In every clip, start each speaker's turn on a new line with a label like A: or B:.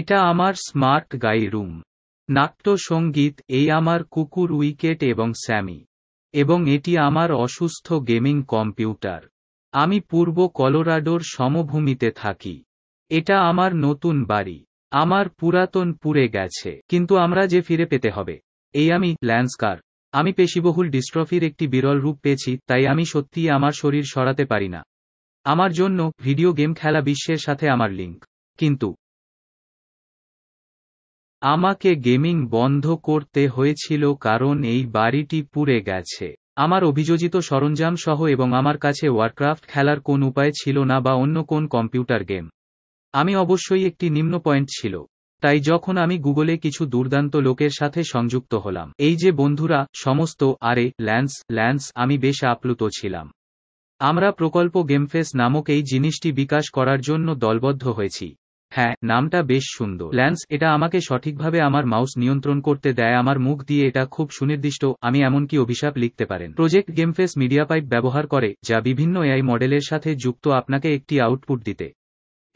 A: এটা আমার smart guy room নাট্য সঙ্গীত এই আমার কুকুর উইকেট এবং স্যামি এবং এটি আমার অসুস্থ গেমিং কম্পিউটার আমি পূর্ব কলোরাডোর সমভূমিতে থাকি এটা আমার নতুন বাড়ি আমার পুরাতন পুড়ে গেছে কিন্তু আমরা যে ফিরে পেতে হবে এই আমি ল্যান্সকার আমি পেশিবহুল ডিস্ট্রফির একটি বিরল রূপ পেয়েছি তাই আমি সত্যিই আমার শরীর সরাতে পারি না আমার জন্য ভিডিও গেম খেলা বিশ্বের সাথে আমার লিঙ্ক কিন্তু আমাকে গেমিং বন্ধ করতে হয়েছিল কারণ এই বাড়িটি পুড়ে গেছে আমার অভিযোজিত সরঞ্জাম সহ এবং আমার কাছে ওয়ারক্রাফট খেলার কোন উপায় ছিল না বা অন্য কোন কম্পিউটার গেম আমি অবশ্যই একটি নিম্ন পয়েন্ট ছিল তাই যখন আমি গুগলে কিছু দুর্দান্ত লোকের সাথে সংযুক্ত হলাম এই যে বন্ধুরা সমস্ত আরে ল্যান্স ল্যান্স আমি বেশ আপ্লুত ছিলাম আমরা প্রকল্প গেমফেস নামক এই জিনিসটি বিকাশ করার জন্য দলবদ্ধ হয়েছি হ্যাঁ নামটা বেশ সুন্দর ল্যান্স এটা আমাকে সঠিকভাবে আমার মাউস নিয়ন্ত্রণ করতে দেয় আমার মুখ দিয়ে এটা খুব সুনির্দিষ্ট আমি এমনকি অভিশাপ লিখতে পারেন প্রজেক্ট গেমফেস মিডিয়া পাইপ ব্যবহার করে যা বিভিন্ন এআই মডেলের সাথে যুক্ত আপনাকে একটি আউটপুট দিতে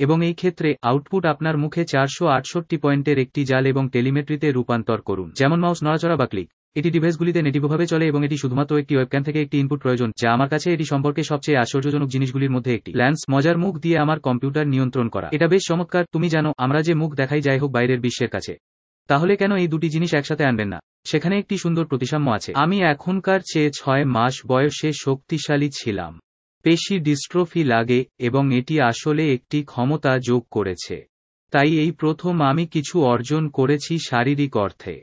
A: এবং এই ক্ষেত্রে আউটপুট আপনার মুখে চারশো আটষট্টি পয়েন্টের একটি জাল এবং টেলিমেট্রিতে রূপান্তর করুন যেমন মাউস নড়াচড়া বা ক্লিক এটি ডিভাইসগুলিতে নেটিভভাবে চলে এবং এটি শুধুমাত্র একটি ওয়েবক্যাম থেকে একটি ইনপুট প্রয়োজন যা আমার কাছে এটি সম্পর্কে সবচেয়ে আশ্চর্যজনক জিনিসগুলির মধ্যে একটি ল্যান্স মজার মুখ দিয়ে আমার কম্পিউটার নিয়ন্ত্রণ করা এটা বেশ চমৎকার তুমি জানো আমরা যে মুখ দেখাই যাই হোক বাইরের বিশ্বের কাছে তাহলে কেন এই দুটি জিনিস একসাথে আনবেন না সেখানে একটি সুন্দর প্রতিসাম্য আছে আমি এখনকার চেয়ে ছয় মাস বয়সে শক্তিশালী ছিলাম পেশি ডিস্ট্রোফি লাগে এবং এটি আসলে একটি ক্ষমতা যোগ করেছে তাই এই প্রথম আমি কিছু অর্জন করেছি শারীরিক অর্থে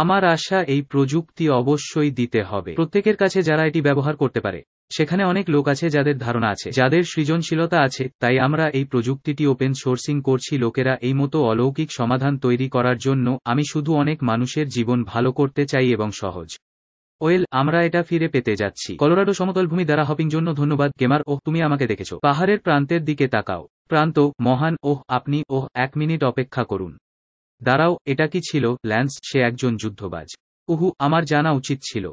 A: আমার আশা এই প্রযুক্তি অবশ্যই দিতে হবে প্রত্যেকের কাছে যারা এটি ব্যবহার করতে পারে সেখানে অনেক লোক আছে যাদের ধারণা আছে যাদের সৃজনশীলতা আছে তাই আমরা এই প্রযুক্তিটি ওপেন সোর্সিং করছি লোকেরা এই মতো অলৌকিক সমাধান তৈরি করার জন্য আমি শুধু অনেক মানুষের জীবন ভালো করতে চাই এবং সহজ ওয়েল আমরা এটা ফিরে পেতে যাচ্ছি কলোরাডো সমতল ভূমি দ্বারা হপিং জন্য ধন্যবাদ গেমার ওহ তুমি আমাকে দেখেছো পাহাড়ের প্রান্তের দিকে তাকাও প্রান্ত মহান ওহ আপনি ওহ এক মিনিট অপেক্ষা করুন দাঁড়াও এটা কি ছিল ল্যান্স সে একজন যুদ্ধবাজ উহু আমার জানা উচিত ছিল